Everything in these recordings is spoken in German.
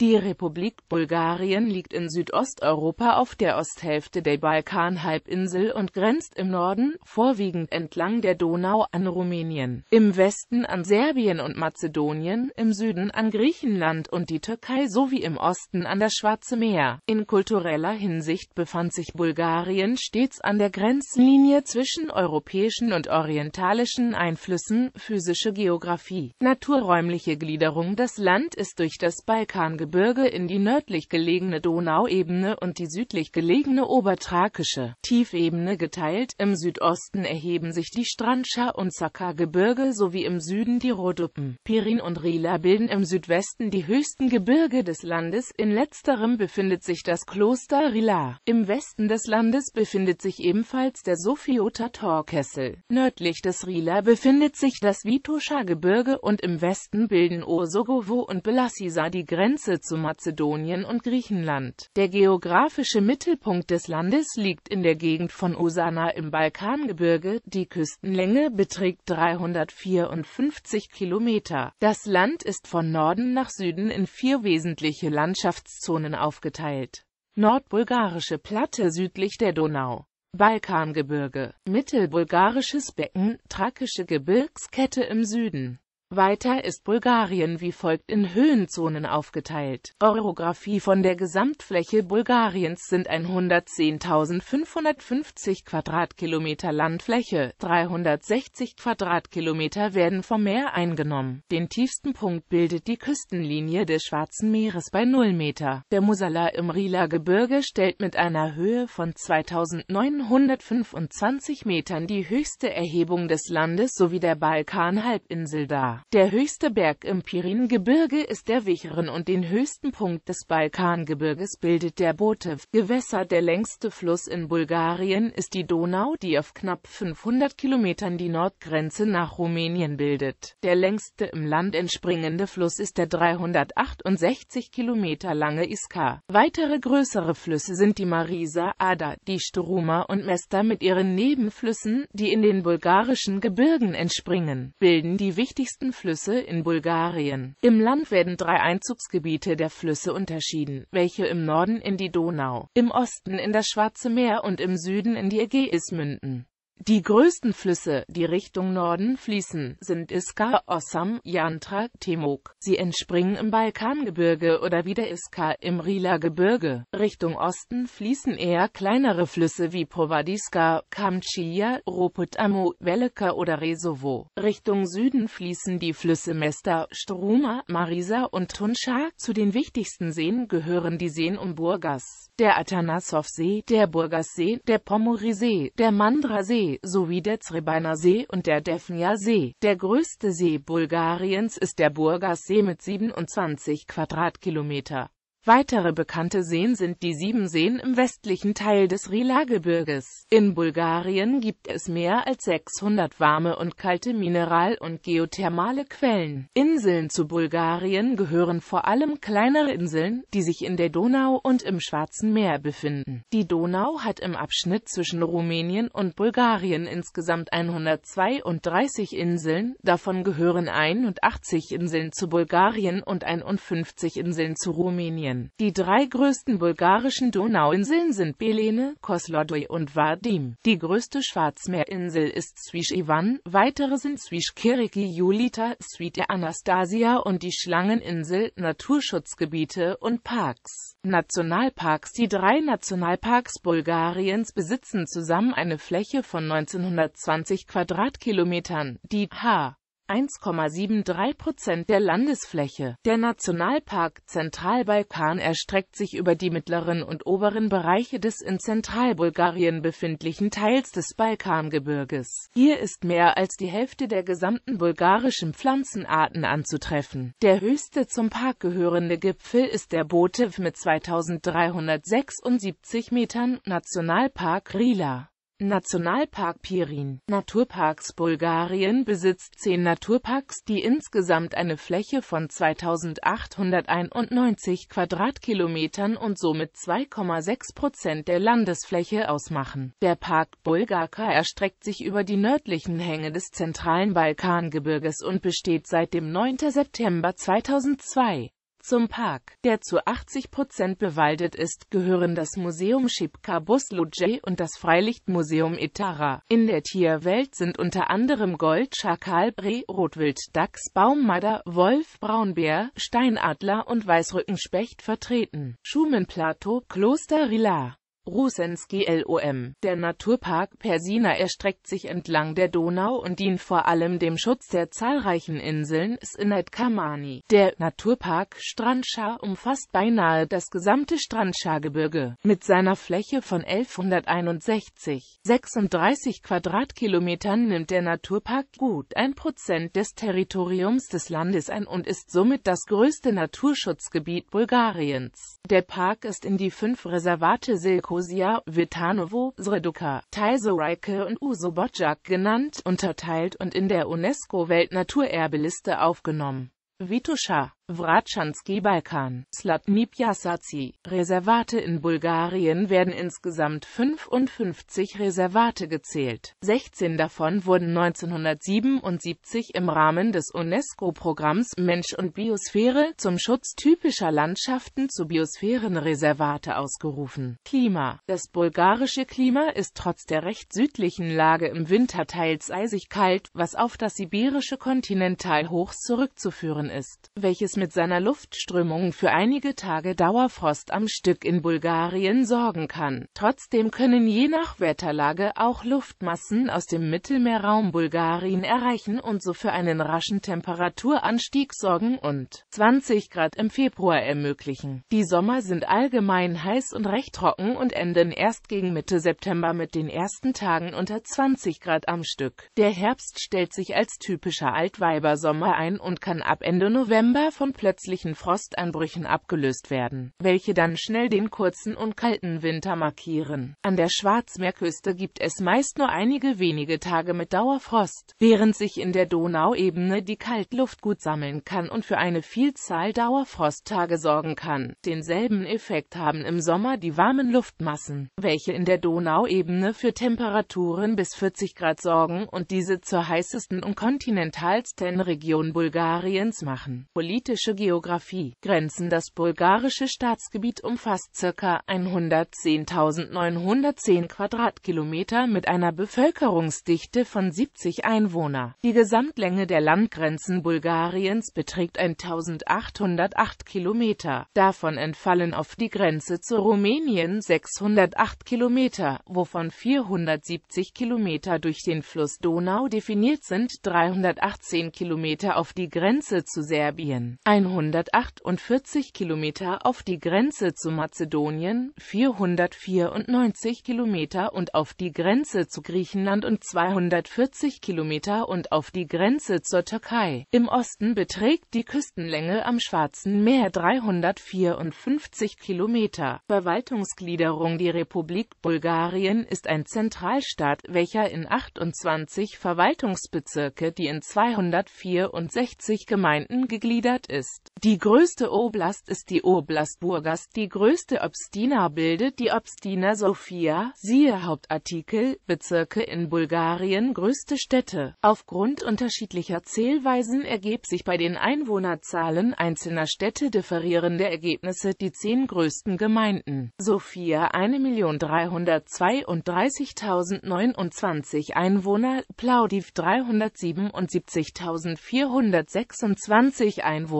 Die Republik Bulgarien liegt in Südosteuropa auf der Osthälfte der Balkanhalbinsel und grenzt im Norden, vorwiegend entlang der Donau, an Rumänien, im Westen an Serbien und Mazedonien, im Süden an Griechenland und die Türkei sowie im Osten an das Schwarze Meer. In kultureller Hinsicht befand sich Bulgarien stets an der Grenzlinie zwischen europäischen und orientalischen Einflüssen, physische Geografie, naturräumliche Gliederung Das Land ist durch das Balkangebiet Gebirge in die nördlich gelegene Donauebene und die südlich gelegene Oberthrakische Tiefebene geteilt, im Südosten erheben sich die Strandscher- und Sakar gebirge sowie im Süden die Rhodopen. Pirin und Rila bilden im Südwesten die höchsten Gebirge des Landes, in letzterem befindet sich das Kloster Rila. Im Westen des Landes befindet sich ebenfalls der Sofiota-Torkessel. Nördlich des Rila befindet sich das Vitosha-Gebirge und im Westen bilden Ursogovo und Belassisa die Grenze zu Mazedonien und Griechenland. Der geografische Mittelpunkt des Landes liegt in der Gegend von Osana im Balkangebirge, die Küstenlänge beträgt 354 Kilometer. Das Land ist von Norden nach Süden in vier wesentliche Landschaftszonen aufgeteilt. Nordbulgarische Platte südlich der Donau. Balkangebirge, Mittelbulgarisches Becken, Thrakische Gebirgskette im Süden, weiter ist Bulgarien wie folgt in Höhenzonen aufgeteilt. Orographie von der Gesamtfläche Bulgariens sind 110.550 Quadratkilometer Landfläche, 360 Quadratkilometer werden vom Meer eingenommen. Den tiefsten Punkt bildet die Küstenlinie des Schwarzen Meeres bei 0 Meter. Der Musala im Rila Gebirge stellt mit einer Höhe von 2.925 Metern die höchste Erhebung des Landes sowie der Balkanhalbinsel dar. Der höchste Berg im Piringebirge ist der Wicheren und den höchsten Punkt des Balkangebirges bildet der Botev. Gewässer Der längste Fluss in Bulgarien ist die Donau, die auf knapp 500 Kilometern die Nordgrenze nach Rumänien bildet. Der längste im Land entspringende Fluss ist der 368 Kilometer lange Iskar. Weitere größere Flüsse sind die Marisa, Ada, die Struma und Mesta mit ihren Nebenflüssen, die in den bulgarischen Gebirgen entspringen, bilden die wichtigsten Flüsse in Bulgarien. Im Land werden drei Einzugsgebiete der Flüsse unterschieden, welche im Norden in die Donau, im Osten in das Schwarze Meer und im Süden in die Ägäis münden die größten Flüsse, die Richtung Norden fließen, sind Iskar, Ossam, Yantra, Temuk. Sie entspringen im Balkangebirge oder wie der Iskar im Rila-Gebirge. Richtung Osten fließen eher kleinere Flüsse wie Provadiska, Kamchija, Roputamu, Veleka oder Resovo. Richtung Süden fließen die Flüsse Mesta, Struma, Marisa und Tuncha. Zu den wichtigsten Seen gehören die Seen um Burgas, der atanasov see der Burgassee, der Pomorisee, der Mandra-See, sowie der Zrebeiner See und der Defnia See. Der größte See Bulgariens ist der Burgassee mit 27 Quadratkilometer. Weitere bekannte Seen sind die sieben Seen im westlichen Teil des Rila-Gebirges. In Bulgarien gibt es mehr als 600 warme und kalte Mineral- und geothermale Quellen. Inseln zu Bulgarien gehören vor allem kleinere Inseln, die sich in der Donau und im Schwarzen Meer befinden. Die Donau hat im Abschnitt zwischen Rumänien und Bulgarien insgesamt 132 Inseln, davon gehören 81 Inseln zu Bulgarien und 51 Inseln zu Rumänien an. Die drei größten bulgarischen Donauinseln sind Belene, Koslodoy und Vadim. Die größte Schwarzmeerinsel ist Swish-Ivan, weitere sind Swish-Kiriki, Julita, Svite Anastasia und die Schlangeninsel, Naturschutzgebiete und Parks. Nationalparks Die drei Nationalparks Bulgariens besitzen zusammen eine Fläche von 1920 Quadratkilometern. Die H. 1,73 Prozent der Landesfläche. Der Nationalpark Zentralbalkan erstreckt sich über die mittleren und oberen Bereiche des in Zentralbulgarien befindlichen Teils des Balkangebirges. Hier ist mehr als die Hälfte der gesamten bulgarischen Pflanzenarten anzutreffen. Der höchste zum Park gehörende Gipfel ist der Botev mit 2376 Metern, Nationalpark Rila. Nationalpark Pirin Naturparks Bulgarien besitzt zehn Naturparks, die insgesamt eine Fläche von 2891 Quadratkilometern und somit 2,6 Prozent der Landesfläche ausmachen. Der Park Bulgaka erstreckt sich über die nördlichen Hänge des zentralen Balkangebirges und besteht seit dem 9. September 2002. Zum Park, der zu 80 Prozent bewaldet ist, gehören das Museum Shibka Busluje und das Freilichtmuseum Itara. In der Tierwelt sind unter anderem Gold, Schakal, Bre, Rotwild, Dachs, Baummarder, Wolf, Braunbär, Steinadler und Weißrückenspecht vertreten. Schumenplateau, Kloster Rila Rusenski LOM. Der Naturpark Persina erstreckt sich entlang der Donau und dient vor allem dem Schutz der zahlreichen Inseln Snet Kamani. Der Naturpark Strandschaar umfasst beinahe das gesamte Strandschaargebirge. Mit seiner Fläche von 1161,36 Quadratkilometern nimmt der Naturpark gut ein Prozent des Territoriums des Landes ein und ist somit das größte Naturschutzgebiet Bulgariens. Der Park ist in die fünf Reservate Silko Nikosia, Vitanovo, Sreduka, Taizoraike und Usobotjak genannt, unterteilt und in der unesco weltnaturerbeliste aufgenommen. Vitusha Vratschanski Balkan, Slatni Pjasaci. Reservate in Bulgarien werden insgesamt 55 Reservate gezählt. 16 davon wurden 1977 im Rahmen des UNESCO-Programms Mensch und Biosphäre zum Schutz typischer Landschaften zu Biosphärenreservate ausgerufen. Klima Das bulgarische Klima ist trotz der recht südlichen Lage im Winter teils eisig kalt, was auf das sibirische Kontinentalhochs zurückzuführen ist, welches mit seiner Luftströmung für einige Tage Dauerfrost am Stück in Bulgarien sorgen kann. Trotzdem können je nach Wetterlage auch Luftmassen aus dem Mittelmeerraum Bulgarien erreichen und so für einen raschen Temperaturanstieg sorgen und 20 Grad im Februar ermöglichen. Die Sommer sind allgemein heiß und recht trocken und enden erst gegen Mitte September mit den ersten Tagen unter 20 Grad am Stück. Der Herbst stellt sich als typischer Altweibersommer ein und kann ab Ende November von von plötzlichen Frosteinbrüchen abgelöst werden, welche dann schnell den kurzen und kalten Winter markieren. An der Schwarzmeerküste gibt es meist nur einige wenige Tage mit Dauerfrost, während sich in der Donauebene die Kaltluft gut sammeln kann und für eine Vielzahl Dauerfrosttage sorgen kann. Denselben Effekt haben im Sommer die warmen Luftmassen, welche in der Donauebene für Temperaturen bis 40 Grad sorgen und diese zur heißesten und kontinentalsten Region Bulgariens machen. Politisch bulgarische Geographie. Grenzen Das bulgarische Staatsgebiet umfasst ca. 110.910 Quadratkilometer mit einer Bevölkerungsdichte von 70 Einwohner. Die Gesamtlänge der Landgrenzen Bulgariens beträgt 1.808 Kilometer. Davon entfallen auf die Grenze zu Rumänien 608 Kilometer, wovon 470 Kilometer durch den Fluss Donau definiert sind, 318 Kilometer auf die Grenze zu Serbien 148 Kilometer auf die Grenze zu Mazedonien, 494 Kilometer und auf die Grenze zu Griechenland und 240 Kilometer und auf die Grenze zur Türkei. Im Osten beträgt die Küstenlänge am Schwarzen Meer 354 Kilometer. Verwaltungsgliederung Die Republik Bulgarien ist ein Zentralstaat, welcher in 28 Verwaltungsbezirke, die in 264 Gemeinden gegliedert ist. Die größte Oblast ist die Oblast Burgas, die größte Obstina bildet die Obstina Sofia, siehe Hauptartikel, Bezirke in Bulgarien größte Städte. Aufgrund unterschiedlicher Zählweisen ergeben sich bei den Einwohnerzahlen einzelner Städte differierende Ergebnisse die zehn größten Gemeinden. Sofia 1.332.029 Einwohner, Plaudiv 377.426 Einwohner.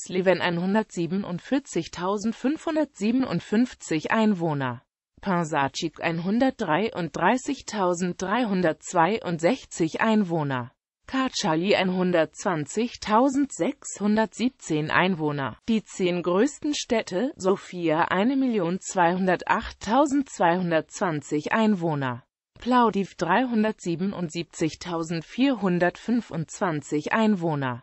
Sleven 147.557 Einwohner, Pansacik 133.362 Einwohner, Kacaly 120.617 Einwohner. Die zehn größten Städte, Sofia 1.208.220 Einwohner. Plaudiv 377.425 Einwohner.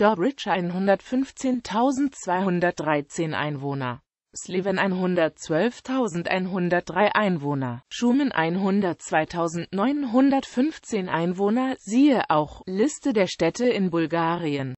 Dobridge 115.213 Einwohner, Sliven 112.103 Einwohner, Schumen 102.915 Einwohner, siehe auch Liste der Städte in Bulgarien